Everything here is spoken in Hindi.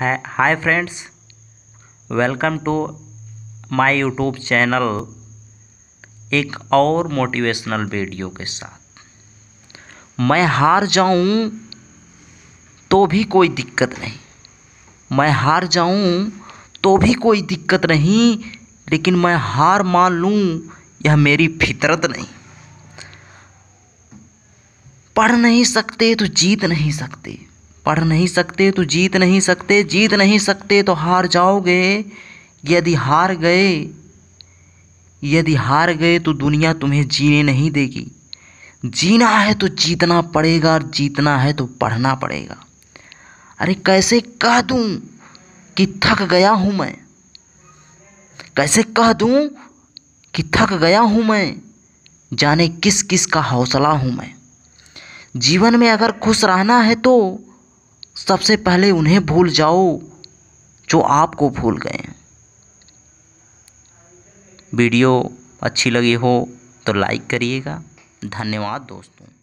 hi friends welcome to my YouTube channel एक और मोटिवेशनल वीडियो के साथ मैं हार जाऊं तो भी कोई दिक्कत नहीं मैं हार जाऊं तो भी कोई दिक्कत नहीं लेकिन मैं हार मान लूं यह मेरी फितरत नहीं पढ़ नहीं सकते तो जीत नहीं सकते पढ़ नहीं सकते तो जीत नहीं सकते जीत नहीं सकते तो हार जाओगे यदि हार गए यदि हार गए तो दुनिया तुम्हें जीने नहीं देगी जीना है तो जीतना पड़ेगा और जीतना है तो पढ़ना पड़ेगा अरे कैसे कह दूँ कि थक गया हूँ मैं कैसे कह दूँ कि थक गया हूँ मैं जाने किस किस का हौसला हूँ मैं जीवन में अगर खुश रहना है तो सबसे पहले उन्हें भूल जाओ जो आपको भूल गए वीडियो अच्छी लगी हो तो लाइक करिएगा धन्यवाद दोस्तों